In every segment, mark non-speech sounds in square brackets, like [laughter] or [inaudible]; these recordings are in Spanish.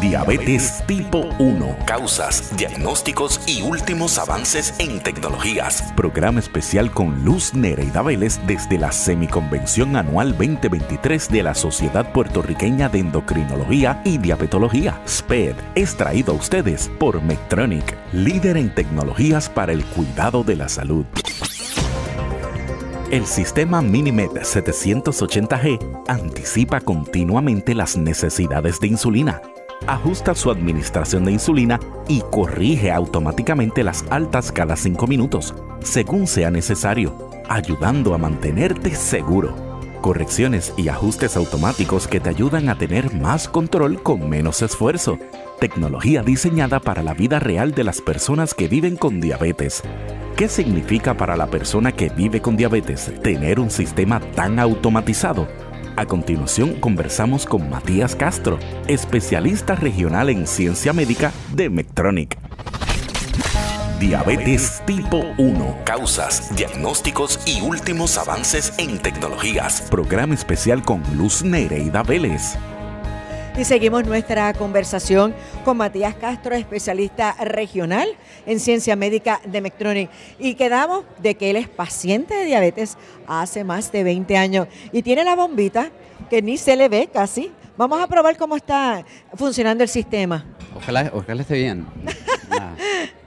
Diabetes tipo 1. Causas, diagnósticos y últimos avances en tecnologías. Programa especial con Luz Nereida Vélez desde la Semiconvención Anual 2023 de la Sociedad Puertorriqueña de Endocrinología y Diabetología. SPED es traído a ustedes por Medtronic, líder en tecnologías para el cuidado de la salud. El sistema Minimed 780G anticipa continuamente las necesidades de insulina ajusta su administración de insulina y corrige automáticamente las altas cada 5 minutos, según sea necesario, ayudando a mantenerte seguro. Correcciones y ajustes automáticos que te ayudan a tener más control con menos esfuerzo. Tecnología diseñada para la vida real de las personas que viven con diabetes. ¿Qué significa para la persona que vive con diabetes tener un sistema tan automatizado? A continuación conversamos con Matías Castro, especialista regional en ciencia médica de Medtronic. Diabetes tipo 1. Causas, diagnósticos y últimos avances en tecnologías. Programa especial con Luz Nereida Vélez. Y seguimos nuestra conversación con Matías Castro, especialista regional en ciencia médica de Mectronic. Y quedamos de que él es paciente de diabetes hace más de 20 años y tiene la bombita que ni se le ve casi. Vamos a probar cómo está funcionando el sistema. Ojalá, esté bien. [laughs]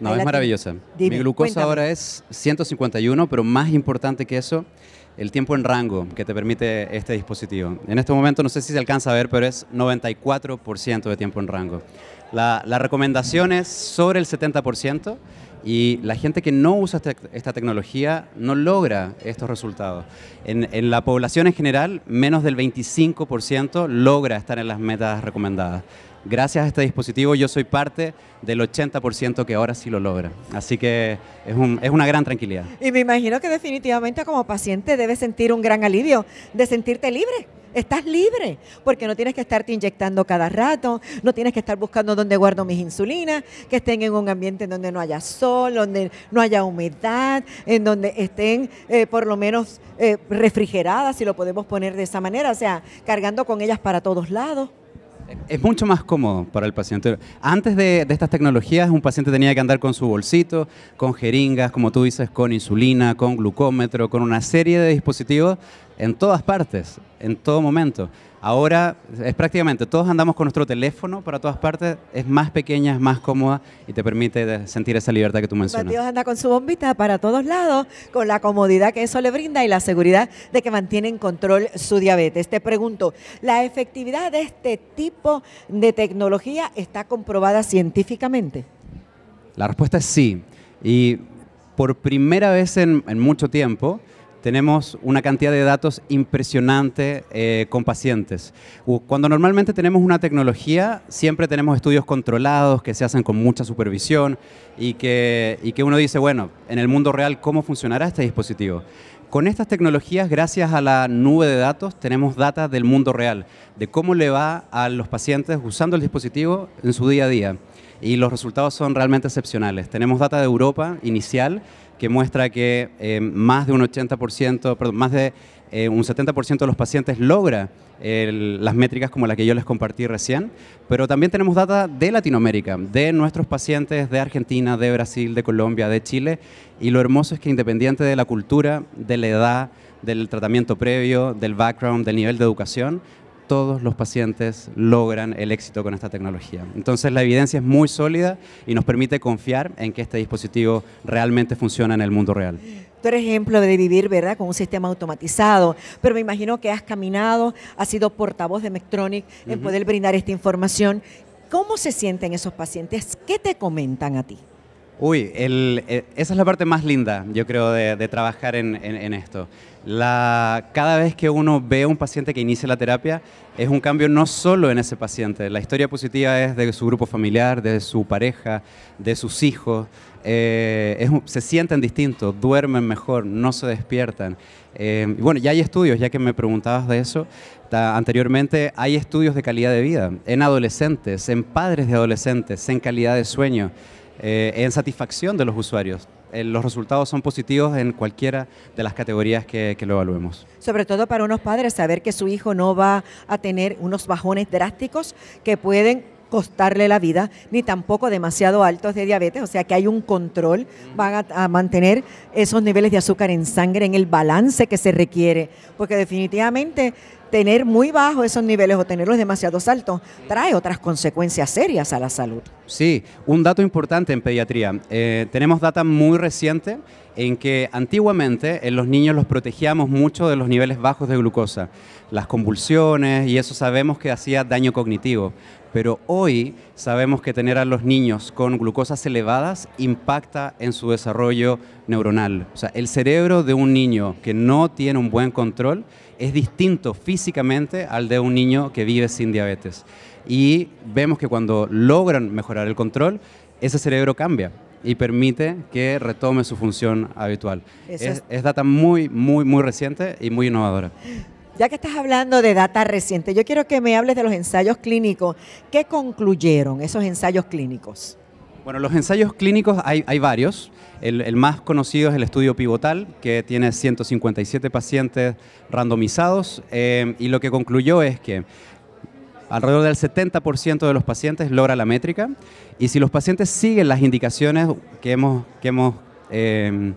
No, es maravillosa. Mi glucosa ahora es 151, pero más importante que eso, el tiempo en rango que te permite este dispositivo. En este momento no sé si se alcanza a ver, pero es 94% de tiempo en rango. La, recomendación es sobre el 70% y la gente que no usa este esta, tecnología no logra estos resultados. En, la población en general, menos del 25% logra estar en las metas recomendadas. Gracias a este dispositivo yo soy parte del 80% que ahora sí lo logra. Así que es, es una gran tranquilidad. Y me imagino que definitivamente como paciente debes sentir un gran alivio de sentirte libre. Estás libre, porque no tienes que estarte inyectando cada rato, no tienes que estar buscando dónde guardo mis insulinas, que estén en un ambiente donde no haya sol, donde no haya humedad, en donde estén eh, por lo menos eh, refrigeradas, si lo podemos poner de esa manera, o sea, cargando con ellas para todos lados. Es mucho más cómodo para el paciente. Antes de, estas tecnologías, un paciente tenía que andar con su bolsito, con jeringas, como tú dices, con insulina, con glucómetro, con una serie de dispositivos en todas partes, en todo momento. Ahora es prácticamente, todos andamos con nuestro teléfono para todas partes, es más pequeña, es más cómoda y te permite sentir esa libertad que tú mencionas. Dios anda con su bombita para todos lados, con la comodidad que eso le brinda y la seguridad de que mantiene en control su diabetes. Te pregunto, ¿la efectividad de este tipo de tecnología está comprobada científicamente? La respuesta es sí. Y por primera vez en mucho tiempo, tenemos una cantidad de datos impresionante eh, con pacientes. Cuando normalmente tenemos una tecnología, siempre tenemos estudios controlados que se hacen con mucha supervisión y que, y que uno dice, bueno, en el mundo real, ¿cómo funcionará este dispositivo? Con estas tecnologías, gracias a la nube de datos, tenemos data del mundo real, de cómo le va a los pacientes usando el dispositivo en su día a día. Y los resultados son realmente excepcionales. Tenemos data de Europa inicial que muestra que eh, más de un 80%, más de eh, un 70% de los pacientes logra las métricas como la que yo les compartí recién, pero también tenemos data de Latinoamérica, de nuestros pacientes de Argentina, de Brasil, de Colombia, de Chile, y lo hermoso es que independiente de la cultura, de la edad, del tratamiento previo, del background, del nivel de educación, todos los pacientes logran el éxito con esta tecnología. Entonces la evidencia es muy sólida y nos permite confiar en que este dispositivo realmente funciona en el mundo real. Tú eres ejemplo de vivir, ¿verdad?, con un sistema automatizado, pero me imagino que has caminado, has sido portavoz de Mectronic en poder brindar esta información. ¿Cómo se sienten esos pacientes? ¿Qué te comentan a ti? Uy, eh, esa es la parte más linda, yo creo, de, trabajar en, esto. cada vez que uno ve a un paciente que inicia la terapia, es un cambio no solo en ese paciente. La historia positiva es de su grupo familiar, de su pareja, de sus hijos. Eh, se sienten distintos, duermen mejor, no se despiertan. Eh, bueno, ya hay estudios, ya que me preguntabas de eso anteriormente, hay estudios de calidad de vida en adolescentes, en padres de adolescentes, en calidad de sueño. Eh, en satisfacción de los usuarios. Eh, los resultados son positivos en cualquiera de las categorías que, que, lo evaluemos. Sobre todo para unos padres, saber que su hijo no va a tener unos bajones drásticos que pueden costarle la vida, ni tampoco demasiado altos de diabetes, o sea que hay un control, mm. van a, mantener esos niveles de azúcar en sangre en el balance que se requiere, porque definitivamente tener muy bajos esos niveles o tenerlos demasiado altos trae otras consecuencias serias a la salud. Sí, un dato importante en pediatría. Eh, tenemos data muy reciente en que antiguamente en eh, los niños los protegíamos mucho de los niveles bajos de glucosa, las convulsiones y eso sabemos que hacía daño cognitivo, pero hoy sabemos que tener a los niños con glucosas elevadas impacta en su desarrollo neuronal. O sea, el cerebro de un niño que no tiene un buen control es distinto físicamente al de un niño que vive sin diabetes. Y vemos que cuando logran mejorar el control, ese cerebro cambia y permite que retome su función habitual. Es, data muy, muy, muy reciente y muy innovadora. Ya que estás hablando de data reciente, yo quiero que me hables de los ensayos clínicos. ¿Qué concluyeron esos ensayos clínicos? Bueno, los ensayos clínicos hay, varios. El, más conocido es el estudio pivotal, que tiene 157 pacientes randomizados, eh, y lo que concluyó es que alrededor del 70% de los pacientes logra la métrica y si los pacientes siguen las indicaciones que hemos, que hemos, em,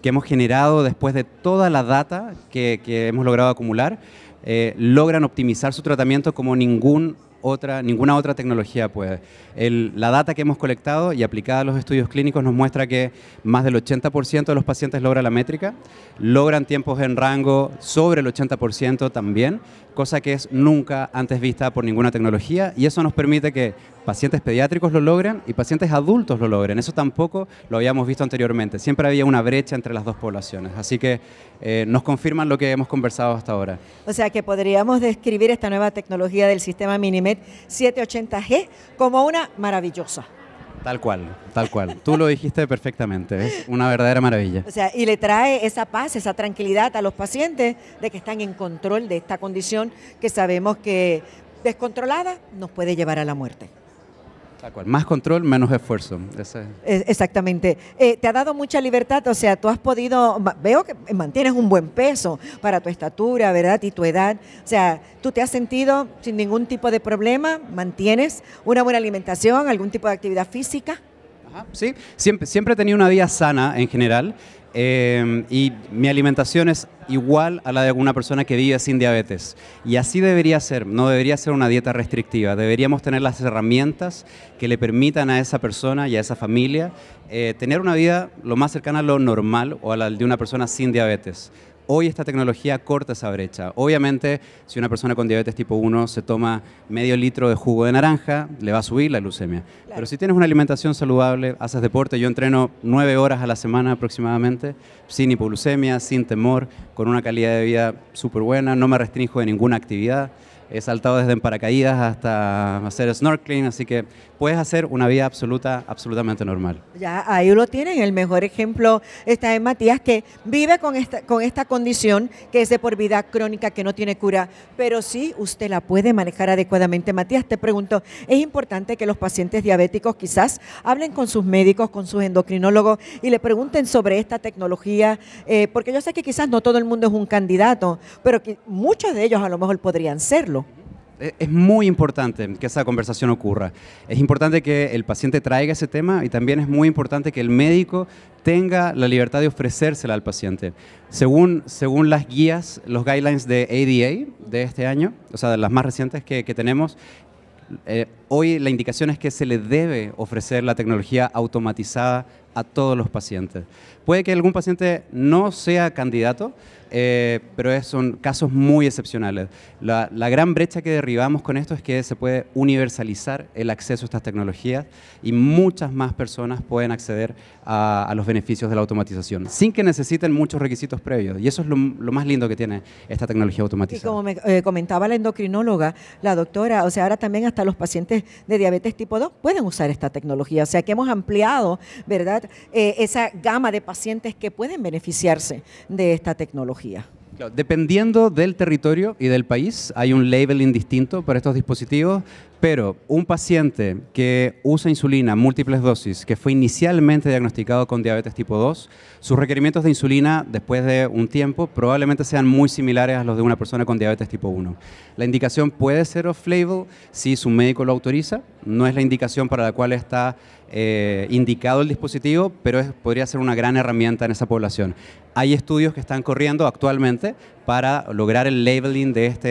que hemos generado después de toda la data que, hemos logrado acumular, eh, logran optimizar su tratamiento como ningún otra, ninguna otra tecnología puede. El, la data que hemos colectado y aplicada a los estudios clínicos nos muestra que más del 80% de los pacientes logra la métrica, logran tiempos en rango sobre el 80% también, cosa que es nunca antes vista por ninguna tecnología y eso nos permite que Pacientes pediátricos lo logran y pacientes adultos lo logran. Eso tampoco lo habíamos visto anteriormente. Siempre había una brecha entre las dos poblaciones. Así que eh, nos confirman lo que hemos conversado hasta ahora. O sea que podríamos describir esta nueva tecnología del sistema Minimet 780G como una maravillosa. Tal cual, tal cual. Tú lo dijiste perfectamente, es una verdadera maravilla. O sea, y le trae esa paz, esa tranquilidad a los pacientes de que están en control de esta condición que sabemos que descontrolada nos puede llevar a la muerte. Más control, menos esfuerzo. E, exactamente. Eh, te ha dado mucha libertad, o sea, tú has podido, veo que mantienes un buen peso para tu estatura, ¿verdad? Y tu edad. O sea, tú te has sentido sin ningún tipo de problema, mantienes una buena alimentación, algún tipo de actividad física. Ajá, sí, siempre, siempre he tenido una vida sana en general. Em, y mi alimentación es igual a la de alguna persona que vive sin diabetes. Y así debería ser, no debería ser una dieta restrictiva, deberíamos tener las herramientas que le permitan a esa persona y a esa familia eh, tener una vida lo más cercana a lo normal o a la de una persona sin diabetes. Hoy esta tecnología corta esa brecha. Obviamente, si una persona con diabetes tipo 1 se toma medio litro de jugo de naranja, le va a subir la glucemia. Pero si tienes una alimentación saludable, haces deporte, yo entreno nueve horas a la semana aproximadamente, sin hipoglucemia, sin temor, con una calidad de vida súper buena, no me restringo de ninguna actividad. He saltado desde en paracaídas hasta hacer snorkeling, así que puedes hacer una vida absoluta, absolutamente normal. Ya, ahí lo tienen. El mejor ejemplo está en Matías, que vive con esta, con esta condición que es de por vida crónica, que no tiene cura, pero sí usted la puede manejar adecuadamente. Matías, te pregunto, ¿es importante que los pacientes diabéticos quizás hablen con sus médicos, con sus endocrinólogos y le pregunten sobre esta tecnología? Eh, porque yo sé que quizás no todo el mundo es un candidato, pero que muchos de ellos a lo mejor podrían serlo. E, es muy importante que esa conversación ocurra. Es importante que el paciente traiga ese tema y también es muy importante que el médico tenga la libertad de ofrecérsela al paciente. Según, según las guías, los guidelines de ADA de este año, o sea, de las más recientes que, tenemos, eh, hoy la indicación es que se le debe ofrecer la tecnología automatizada a todos los pacientes. Puede que algún paciente no sea candidato, eh, pero son casos muy excepcionales. La, gran brecha que derribamos con esto es que se puede universalizar el acceso a estas tecnologías y muchas más personas pueden acceder a, los beneficios de la automatización sin que necesiten muchos requisitos previos. Y eso es lo, más lindo que tiene esta tecnología automatizada. Y como me eh, comentaba la endocrinóloga, la doctora, o sea, ahora también hasta los pacientes de diabetes tipo 2 pueden usar esta tecnología. O sea, que hemos ampliado, ¿verdad? Eh, esa gama de pacientes que pueden beneficiarse de esta tecnología. Dependiendo del territorio y del país, hay un labeling distinto para estos dispositivos. Pero un paciente que usa insulina múltiples dosis, que fue inicialmente diagnosticado con diabetes tipo 2, sus requerimientos de insulina después de un tiempo probablemente sean muy similares a los de una persona con diabetes tipo 1. La indicación puede ser off-label si su médico lo autoriza, no es la indicación para la cual está eh, indicado el dispositivo, pero podría ser una gran herramienta en esa población. Hay estudios que están corriendo actualmente para lograr el labeling de, este,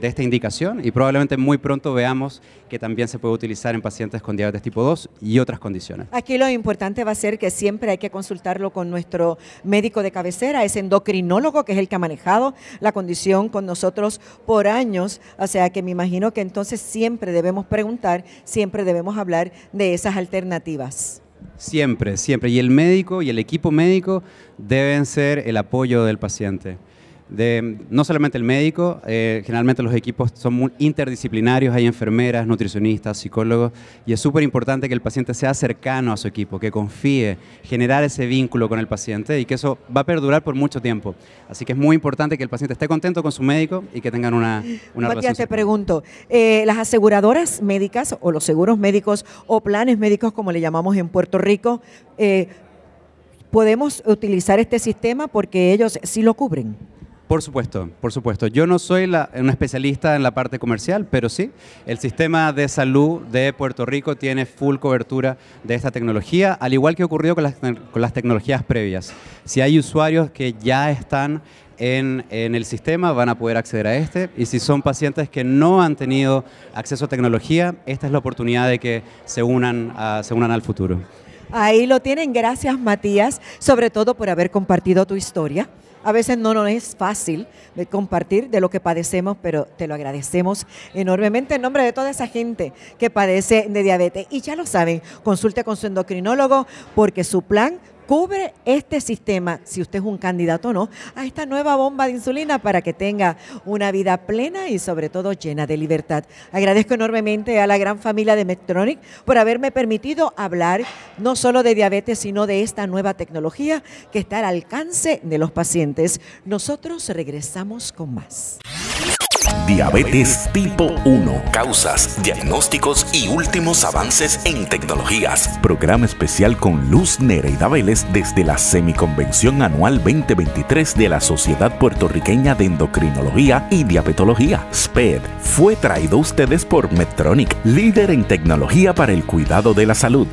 de esta indicación y probablemente muy pronto veamos que también se puede utilizar en pacientes con diabetes tipo 2 y otras condiciones. Aquí lo importante va a ser que siempre hay que consultarlo con nuestro médico de cabecera, ese endocrinólogo, que es el que ha manejado la condición con nosotros por años, o sea que me imagino que entonces siempre debemos preguntar, siempre debemos hablar de esas alternativas. Siempre, siempre. Y el médico y el equipo médico deben ser el apoyo del paciente no solamente el médico, eh, generalmente los equipos son muy interdisciplinarios, hay enfermeras, nutricionistas, psicólogos, y es súper importante que el paciente sea cercano a su equipo, que confíe, generar ese vínculo con el paciente y que eso va a perdurar por mucho tiempo. Así que es muy importante que el paciente esté contento con su médico y que tengan una, una relación. te pregunto, eh, las aseguradoras médicas o los seguros médicos o planes médicos, como le llamamos en Puerto Rico, eh, ¿podemos utilizar este sistema porque ellos sí lo cubren? Por supuesto, por supuesto. Yo no soy la, un especialista en la parte comercial, pero sí, el sistema de salud de Puerto Rico tiene full cobertura de esta tecnología, al igual que ocurrió con las, con las tecnologías previas. Si hay usuarios que ya están en, el sistema van a poder acceder a este y si son pacientes que no han tenido acceso a tecnología, esta es la oportunidad de que se unan al futuro. Ahí lo tienen, gracias Matías, sobre todo por haber compartido tu historia a veces no nos es fácil de compartir de lo que padecemos, pero te lo agradecemos enormemente en nombre de toda esa gente que padece de diabetes. Y ya lo saben, consulte con su endocrinólogo porque su plan cubre este sistema, si usted es un candidato o no, a esta nueva bomba de insulina para que tenga una vida plena y sobre todo llena de libertad. Agradezco enormemente a la gran familia de Medtronic por haberme permitido hablar no solo de diabetes, sino de esta nueva tecnología que está al alcance de los pacientes. Nosotros regresamos con más. Diabetes tipo 1. Causas, diagnósticos y últimos avances en tecnologías. Programa especial con Luz Nereida Vélez desde la Semiconvención Anual 2023 de la Sociedad Puertorriqueña de Endocrinología y Diabetología. SPED fue traído a ustedes por Medtronic, líder en tecnología para el cuidado de la salud.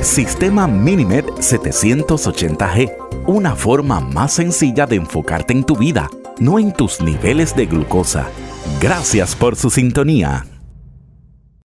Sistema Minimed 780G, una forma más sencilla de enfocarte en tu vida no en tus niveles de glucosa. Gracias por su sintonía.